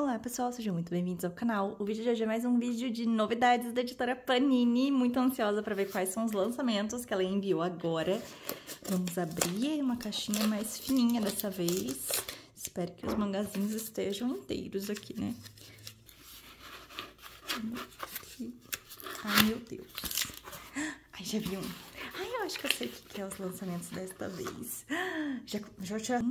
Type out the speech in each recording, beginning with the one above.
Olá pessoal, sejam muito bem-vindos ao canal. O vídeo de hoje é mais um vídeo de novidades da editora Panini, muito ansiosa para ver quais são os lançamentos que ela enviou agora. Vamos abrir uma caixinha mais fininha dessa vez. Espero que os mangazinhos estejam inteiros aqui, né? Ai, meu Deus. Ai, já vi um. Ai, eu acho que eu sei o que é os lançamentos desta vez. Já, já vou tirar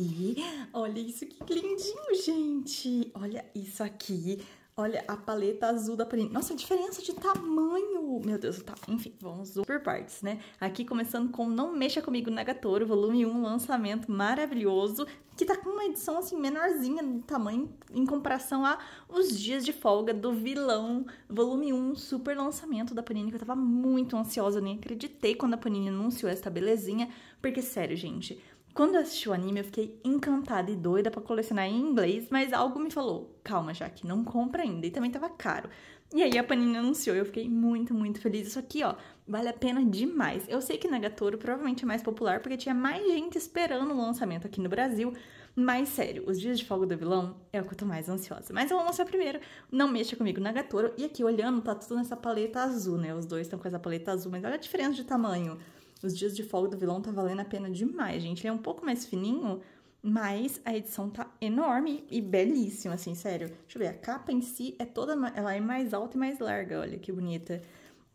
e olha isso que lindinho, gente. Olha isso aqui. Olha a paleta azul da Panini. Nossa, a diferença de tamanho. Meu Deus, tá. Enfim, vamos por partes, né? Aqui começando com Não Mexa Comigo Nagatoro, volume 1, lançamento maravilhoso, que tá com uma edição, assim, menorzinha no tamanho em comparação a Os Dias de Folga do Vilão, volume 1, super lançamento da Panini, que eu tava muito ansiosa, nem acreditei quando a Panini anunciou esta belezinha, porque, sério, gente... Quando eu assisti o anime, eu fiquei encantada e doida para colecionar em inglês, mas algo me falou: calma, Jaque, não compra ainda. E também tava caro. E aí a Panini anunciou e eu fiquei muito, muito feliz. Isso aqui, ó, vale a pena demais. Eu sei que Nagatoro provavelmente é mais popular porque tinha mais gente esperando o lançamento aqui no Brasil. Mas sério, os dias de fogo do vilão é o que eu tô mais ansiosa. Mas eu vou mostrar primeiro, não mexa comigo Nagatoro. E aqui, olhando, tá tudo nessa paleta azul, né? Os dois estão com essa paleta azul, mas olha a diferença de tamanho. Os dias de folga do vilão tá valendo a pena demais, gente. Ele é um pouco mais fininho, mas a edição tá enorme e belíssima, assim, sério. Deixa eu ver, a capa em si é toda. Ela é mais alta e mais larga, olha que bonita.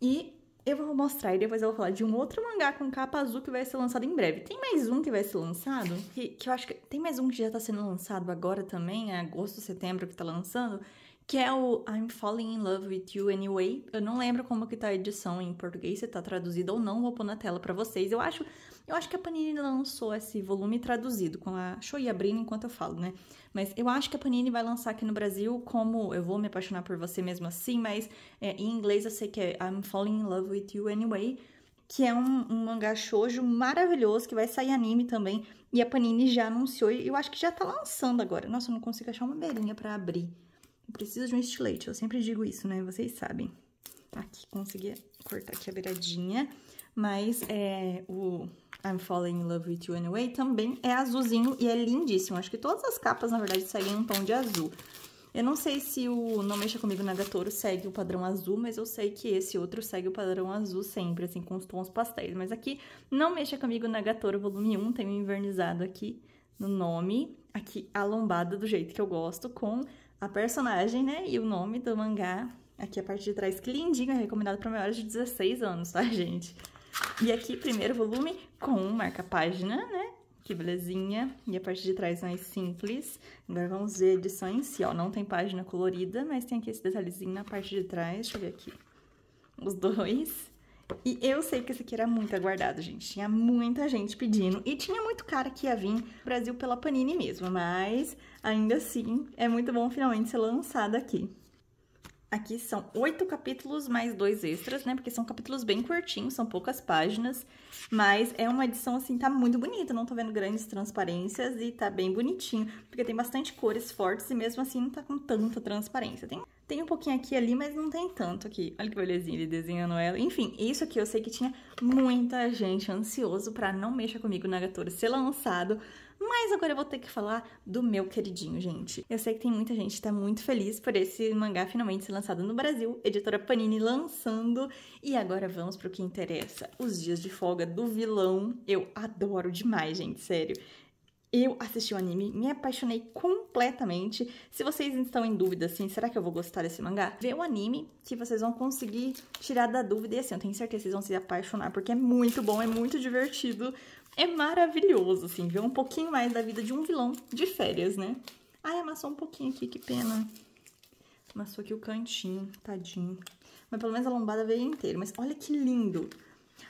E eu vou mostrar e depois eu vou falar de um outro mangá com capa azul que vai ser lançado em breve. Tem mais um que vai ser lançado, que, que eu acho que. Tem mais um que já tá sendo lançado agora também, em agosto, setembro que tá lançando, que é o I'm Falling in Love with You Anyway. Eu não lembro como que tá a edição em português, se tá traduzida ou não, vou pôr na tela para vocês. Eu acho, eu acho que a Panini lançou esse volume traduzido com a Show e abrindo enquanto eu falo, né? Mas eu acho que a Panini vai lançar aqui no Brasil como Eu vou me apaixonar por você mesmo assim, mas é, em inglês eu sei que é I'm Falling in Love with You Anyway que é um, um mangá shoujo maravilhoso, que vai sair anime também. E a Panini já anunciou, e eu acho que já tá lançando agora. Nossa, eu não consigo achar uma beirinha para abrir preciso de um estilete, eu sempre digo isso, né? Vocês sabem. Aqui, consegui cortar aqui a beiradinha, mas é, o I'm Falling in Love With You Anyway também é azulzinho e é lindíssimo. Acho que todas as capas, na verdade, seguem um tom de azul. Eu não sei se o Não Mexa Comigo Nagatoro segue o padrão azul, mas eu sei que esse outro segue o padrão azul sempre, assim, com os tons pastéis. Mas aqui, Não Mexa Comigo Nagatoro volume 1, tem um invernizado aqui no nome, aqui a lombada do jeito que eu gosto, com a personagem, né? E o nome do mangá aqui a parte de trás, que lindinho, é recomendado para maiores de 16 anos, tá, gente? E aqui, primeiro volume com marca-página, né? Que belezinha. E a parte de trás mais simples. Agora vamos ver a edição em si, ó. Não tem página colorida, mas tem aqui esse detalhezinho na parte de trás. Deixa eu ver aqui. Os dois. E eu sei que esse aqui era muito aguardado, gente. Tinha muita gente pedindo e tinha muito cara que ia vir pro Brasil pela Panini mesmo, mas ainda assim é muito bom finalmente ser lançado aqui. Aqui são oito capítulos mais dois extras, né? Porque são capítulos bem curtinhos, são poucas páginas. Mas é uma edição, assim, tá muito bonita. Não tô vendo grandes transparências e tá bem bonitinho. Porque tem bastante cores fortes e mesmo assim não tá com tanta transparência. Tem tem um pouquinho aqui ali, mas não tem tanto aqui. Olha que belezinha ele desenhando ela. Enfim, isso aqui eu sei que tinha muita gente ansioso pra Não Mexa Comigo Nagatora ser lançado. Mas agora eu vou ter que falar do meu queridinho, gente. Eu sei que tem muita gente que tá muito feliz por esse mangá finalmente ser lançado no Brasil. Editora Panini lançando. E agora vamos pro que interessa. Os dias de folga do vilão. Eu adoro demais, gente, sério. Eu assisti o anime, me apaixonei completamente. Se vocês estão em dúvida, assim, será que eu vou gostar desse mangá? Vê o anime que vocês vão conseguir tirar da dúvida e assim, eu tenho certeza que vocês vão se apaixonar, porque é muito bom, é muito divertido, é maravilhoso, assim, ver um pouquinho mais da vida de um vilão de férias, né? Ai, amassou um pouquinho aqui, que pena. Amassou aqui o cantinho, tadinho. Mas pelo menos a lombada veio inteira, mas olha que lindo.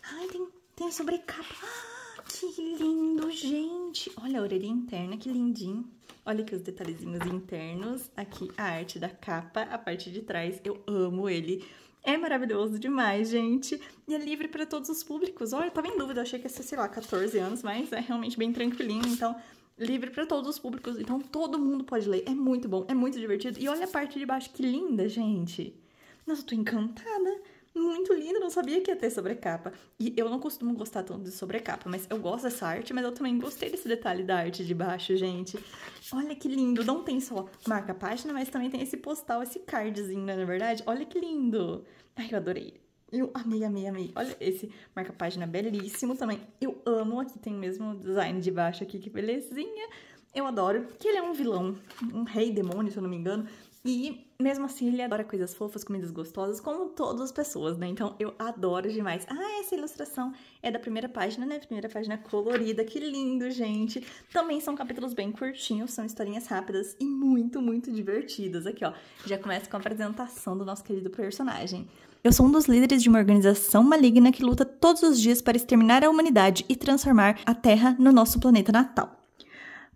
Ai, tem, tem sobrecapa. Ah! Que lindo, gente! Olha a orelha interna, que lindinho. Olha aqui os detalhezinhos internos. Aqui a arte da capa, a parte de trás. Eu amo ele. É maravilhoso demais, gente. E é livre para todos os públicos. Olha, eu tava em dúvida, achei que ia ser, sei lá, 14 anos, mas é realmente bem tranquilinho, então livre para todos os públicos, então todo mundo pode ler. É muito bom, é muito divertido. E olha a parte de baixo que linda, gente. Nossa, eu tô encantada muito linda, não sabia que ia ter sobrecapa. E eu não costumo gostar tanto de sobrecapa, mas eu gosto dessa arte, mas eu também gostei desse detalhe da arte de baixo, gente. Olha que lindo, não tem só marca página, mas também tem esse postal, esse cardzinho, né, na verdade? Olha que lindo! Ai, eu adorei. Eu amei, amei, amei. Olha esse marca-página belíssimo também. Eu amo. Aqui tem mesmo o design de baixo aqui, que belezinha. Eu adoro, que ele é um vilão, um rei demônio, se eu não me engano. E mesmo assim, ele adora coisas fofas, comidas gostosas, como todas as pessoas, né? Então eu adoro demais. Ah, essa ilustração é da primeira página, né? Primeira página colorida, que lindo, gente. Também são capítulos bem curtinhos, são historinhas rápidas e muito, muito divertidas. Aqui, ó, já começa com a apresentação do nosso querido personagem. Eu sou um dos líderes de uma organização maligna que luta todos os dias para exterminar a humanidade e transformar a Terra no nosso planeta natal.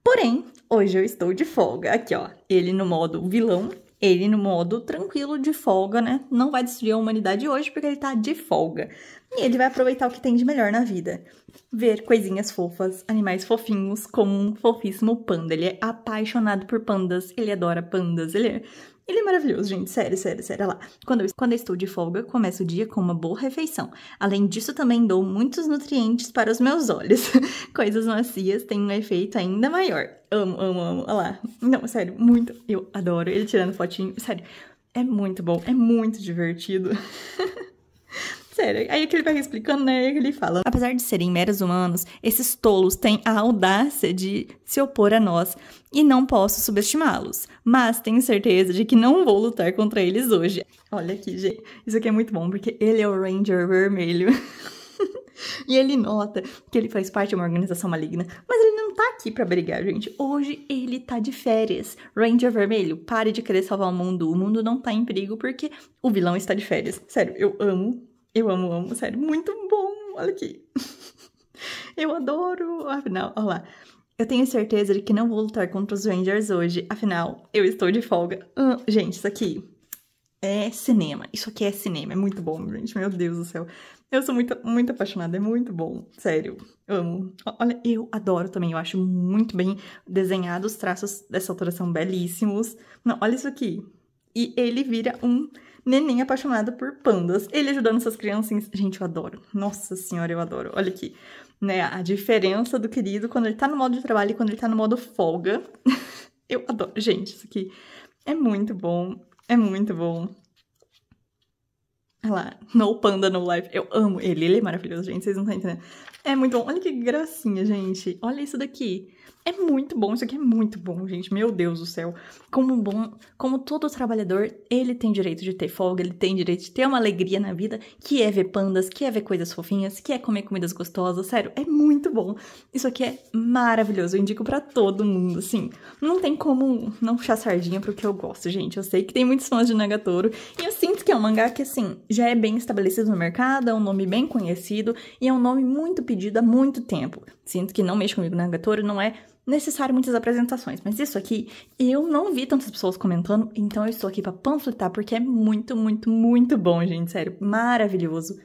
Porém, hoje eu estou de folga. Aqui, ó, ele no modo vilão, ele no modo tranquilo de folga, né? Não vai destruir a humanidade hoje porque ele tá de folga. E ele vai aproveitar o que tem de melhor na vida. Ver coisinhas fofas, animais fofinhos, como um fofíssimo panda. Ele é apaixonado por pandas, ele adora pandas, ele é ele é maravilhoso, gente. Sério, sério, sério. Olha lá. Quando eu, quando eu estou de folga, começo o dia com uma boa refeição. Além disso, também dou muitos nutrientes para os meus olhos. Coisas macias têm um efeito ainda maior. Amo, amo, amo. Olha lá. Não, sério, muito. Eu adoro ele tirando fotinho. Sério, é muito bom. É muito divertido. Sério, aí é que ele vai explicando, né? É que ele fala. Apesar de serem meros humanos, esses tolos têm a audácia de se opor a nós e não posso subestimá-los. Mas tenho certeza de que não vou lutar contra eles hoje. Olha aqui, gente. Isso aqui é muito bom, porque ele é o Ranger Vermelho. E ele nota que ele faz parte de uma organização maligna, mas ele não tá aqui para brigar, gente. Hoje ele tá de férias. Ranger Vermelho, pare de querer salvar o mundo. O mundo não tá em perigo porque o vilão está de férias. Sério, eu amo eu amo, amo, sério, muito bom. Olha aqui. Eu adoro. Afinal, olha lá. Eu tenho certeza de que não vou lutar contra os Rangers hoje, afinal, eu estou de folga. Hum, gente, isso aqui é cinema. Isso aqui é cinema, é muito bom, gente. Meu Deus do céu. Eu sou muito, muito apaixonada, é muito bom. Sério, amo. Olha, eu adoro também, eu acho muito bem desenhado. Os traços dessa autora são belíssimos. Não, olha isso aqui. E ele vira um neném apaixonado por pandas. Ele ajudando essas criancinhas. Gente, eu adoro. Nossa senhora, eu adoro. Olha aqui, né? A diferença do querido quando ele tá no modo de trabalho e quando ele tá no modo folga. eu adoro. Gente, isso aqui é muito bom. É muito bom. Ela, no panda, no life. Eu amo ele, ele é maravilhoso, gente, vocês não estão entendendo. É muito bom, olha que gracinha, gente. Olha isso daqui. É muito bom, isso aqui é muito bom, gente. Meu Deus do céu. Como bom, como todo trabalhador, ele tem direito de ter folga, ele tem direito de ter uma alegria na vida, que é ver pandas, que é ver coisas fofinhas, que é comer comidas gostosas. Sério, é muito bom. Isso aqui é maravilhoso, eu indico para todo mundo, assim. Não tem como não puxar sardinha pro que eu gosto, gente. Eu sei que tem muitos fãs de Nagatoro e assim um mangá que, assim, já é bem estabelecido no mercado, é um nome bem conhecido e é um nome muito pedido há muito tempo. Sinto que não mexe comigo na Gatoro, não é necessário muitas apresentações, mas isso aqui eu não vi tantas pessoas comentando, então eu estou aqui para panfletar porque é muito, muito, muito bom, gente, sério, maravilhoso.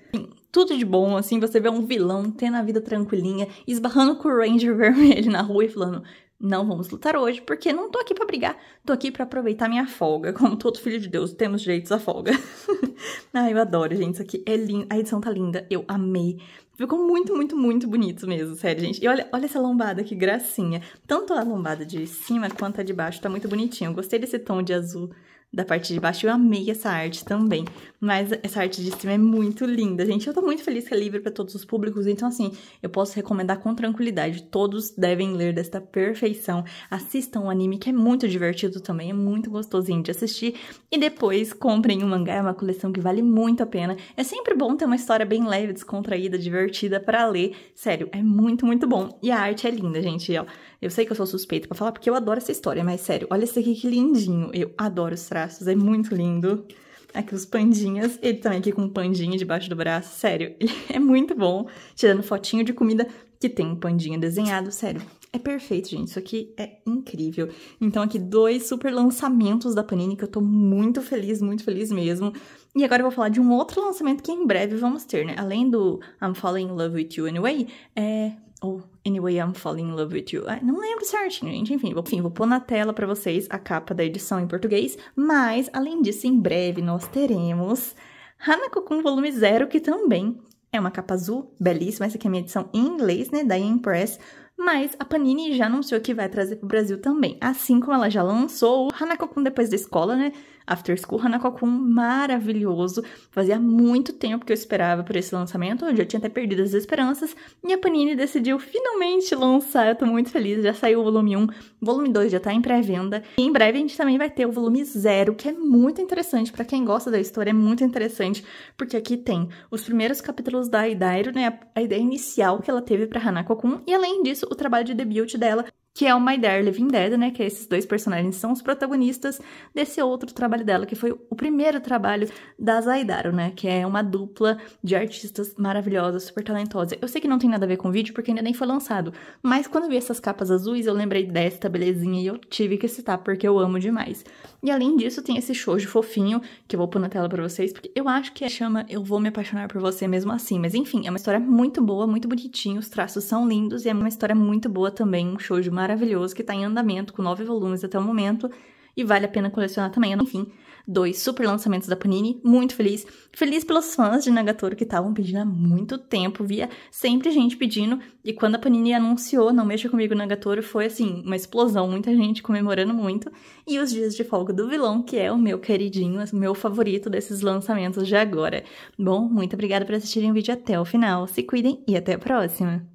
tudo de bom, assim, você vê um vilão tendo a vida tranquilinha, esbarrando com o Ranger vermelho na rua e falando: não vamos lutar hoje, porque não tô aqui para brigar, tô aqui para aproveitar minha folga. Como todo filho de Deus, temos direitos à folga. Ai, eu adoro, gente, isso aqui é lindo. A edição tá linda, eu amei. Ficou muito, muito, muito bonito mesmo, sério, gente. E olha, olha essa lombada, que gracinha. Tanto a lombada de cima quanto a de baixo tá muito bonitinho. Eu gostei desse tom de azul da parte de baixo. Eu amei essa arte também. Mas essa arte de cima é muito linda, gente. Eu tô muito feliz que é livre para todos os públicos. Então, assim, eu posso recomendar com tranquilidade. Todos devem ler desta perfeição. Assistam o um anime, que é muito divertido também. É muito gostosinho de assistir. E depois comprem o um mangá. É uma coleção que vale muito a pena. É sempre bom ter uma história bem leve, descontraída, divertida divertida para ler. Sério, é muito, muito bom. E a arte é linda, gente. Eu, eu sei que eu sou suspeita para falar porque eu adoro essa história, mas sério, olha esse aqui que lindinho. Eu adoro os traços, é muito lindo. Aqui os pandinhas, ele também aqui com um pandinha debaixo do braço, sério, ele é muito bom. Tirando fotinho de comida, que tem um pandinha desenhado, sério. É perfeito, gente. Isso aqui é incrível. Então, aqui dois super lançamentos da Panini que eu tô muito feliz, muito feliz mesmo. E agora eu vou falar de um outro lançamento que em breve vamos ter, né? Além do I'm Falling in Love with You Anyway, é ou oh, Anyway I'm Falling in Love with You. Ah, não lembro certinho, gente. Enfim vou, enfim, vou pôr na tela para vocês a capa da edição em português. Mas, além disso, em breve nós teremos Hanako com volume zero, que também é uma capa azul, belíssima. Essa aqui é a minha edição em inglês, né, da Impress. Mas a Panini já anunciou que vai trazer para o Brasil também. Assim como ela já lançou o Hanako-kun depois da escola, né? After School Hanakokun, maravilhoso. Fazia muito tempo que eu esperava por esse lançamento, eu já tinha até perdido as esperanças. E a Panini decidiu finalmente lançar, eu tô muito feliz, já saiu o volume 1, o volume 2 já tá em pré-venda. E em breve a gente também vai ter o volume 0, que é muito interessante, para quem gosta da história é muito interessante, porque aqui tem os primeiros capítulos da Idairo, né, a ideia inicial que ela teve para Hanako-kun, e além disso, o trabalho de debut dela, que é o My Dear Living Dead, né? Que esses dois personagens são os protagonistas desse outro trabalho dela, que foi o primeiro trabalho da Zaidaro, né? Que é uma dupla de artistas maravilhosa, super talentosa. Eu sei que não tem nada a ver com o vídeo, porque ainda nem foi lançado, mas quando eu vi essas capas azuis, eu lembrei desta belezinha e eu tive que citar, porque eu amo demais. E além disso, tem esse shoujo fofinho, que eu vou pôr na tela pra vocês, porque eu acho que é chama Eu Vou Me Apaixonar Por Você Mesmo Assim, mas enfim, é uma história muito boa, muito bonitinha, os traços são lindos e é uma história muito boa também, um shoujo maravilhoso maravilhoso que está em andamento, com nove volumes até o momento, e vale a pena colecionar também. Enfim, dois super lançamentos da Panini, muito feliz. Feliz pelos fãs de Nagatoro que estavam pedindo há muito tempo, via sempre gente pedindo, e quando a Panini anunciou Não Mexa Comigo Nagatoro, foi assim, uma explosão, muita gente comemorando muito, e os dias de folga do vilão, que é o meu queridinho, o meu favorito desses lançamentos de agora. Bom, muito obrigada por assistirem o vídeo até o final, se cuidem e até a próxima!